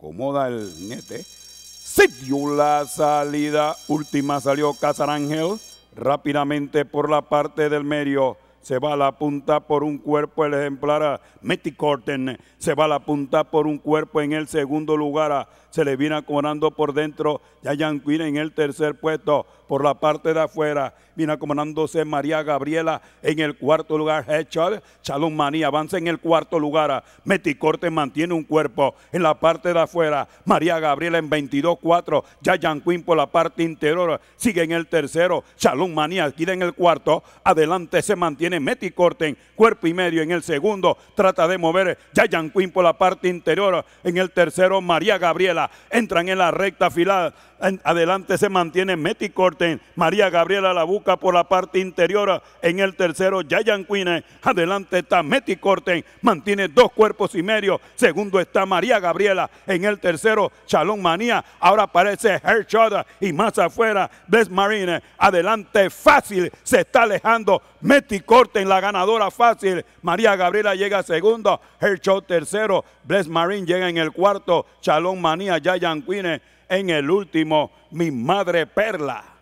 acomoda el nete. Se dio la salida, última salió Casarángel, rápidamente por la parte del medio se va a la punta por un cuerpo el ejemplar a Meticorten, se va a la punta por un cuerpo en el segundo lugar se le viene acomodando por dentro, Quinn en el tercer puesto, por la parte de afuera, viene acomodándose María Gabriela en el cuarto lugar, Headshot, Shalom Maní avanza en el cuarto lugar, Meticorten mantiene un cuerpo en la parte de afuera, María Gabriela en 22-4, Yayan Queen por la parte interior, sigue en el tercero, Shalom Maní aquí en el cuarto, adelante se mantiene Meti Meti Corten, cuerpo y medio en el segundo, trata de mover Yayan Quinn por la parte interior, en el tercero María Gabriela, entran en la recta afilada adelante se mantiene Meti Corten, María Gabriela la busca por la parte interior, en el tercero Yayan Queen. adelante está Meti Corten, mantiene dos cuerpos y medio, segundo está María Gabriela, en el tercero Chalón Manía, ahora aparece Hershot y más afuera Bless Marine, adelante fácil, se está alejando Meti Corten, la ganadora fácil, María Gabriela llega segundo, Hershot tercero, Bless Marine llega en el cuarto, Chalón Manía, Yayan Queen en el último, mi madre perla.